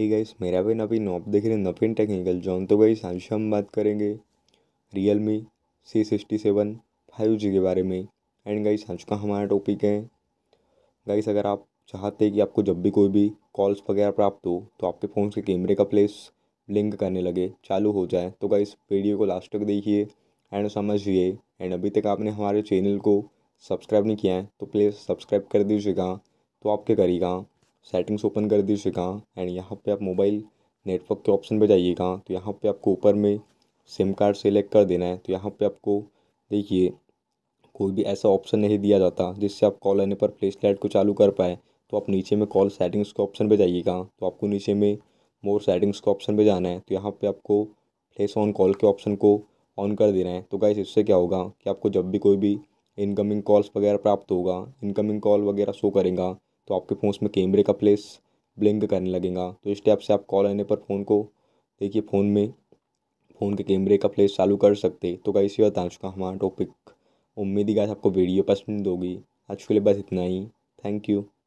hey guys मेरा भी नवीन आप देख रहे हैं नवीन टेक्निकल जॉन तो गाइस आज हम बात करेंगे Realme C sixty seven five G के बारे में एंड गाइस आज का हमारा टॉपिक है गाइस अगर आप चाहते हैं कि आपको जब भी कोई भी कॉल्स वगैरह प्राप्त हो तो आपके फ़ोन से कैमरे का प्लेस ब्लिंक करने लगे चालू हो जाए तो गाइस वीडियो को लास्ट तक देखिए एंड समझिए एंड अभी तक आपने हमारे चैनल को सब्सक्राइब नहीं किया है तो प्लीज़ सब्सक्राइब कर दीजिएगा तो आपके करिएगा सेटिंग्स ओपन कर दीजिएगा एंड यहाँ पे आप मोबाइल नेटवर्क के ऑप्शन पे जाइएगा तो यहाँ पे आपको ऊपर में सिम कार्ड सेलेक्ट कर देना है तो यहाँ पे आपको देखिए कोई भी ऐसा ऑप्शन नहीं दिया जाता जिससे आप कॉल आने पर प्लेस लाइट को चालू कर पाए तो आप नीचे में कॉल सेटिंग्स के ऑप्शन पर जाइएगा तो आपको नीचे में मोर सेटिंग्स के ऑप्शन पर जाना है तो यहाँ पर आपको फ्लेस ऑन कॉल के ऑप्शन को ऑन कर देना है तो गाइस इससे क्या होगा कि आपको जब भी कोई भी इनकमिंग कॉल्स वगैरह प्राप्त होगा इनकमिंग कॉल वगैरह शो करेगा तो आपके फ़ोन में कैमरे का प्लेस ब्लिंक करने लगेगा तो इस टाइप से आप कॉल आने पर फ़ोन को देखिए फ़ोन में फ़ोन के कैमरे का प्लेस चालू कर सकते तो गाइस ये बता चुका हमारा टॉपिक उम्मीद ही गाय आपको वीडियो पसंद होगी आज के लिए बस इतना ही थैंक यू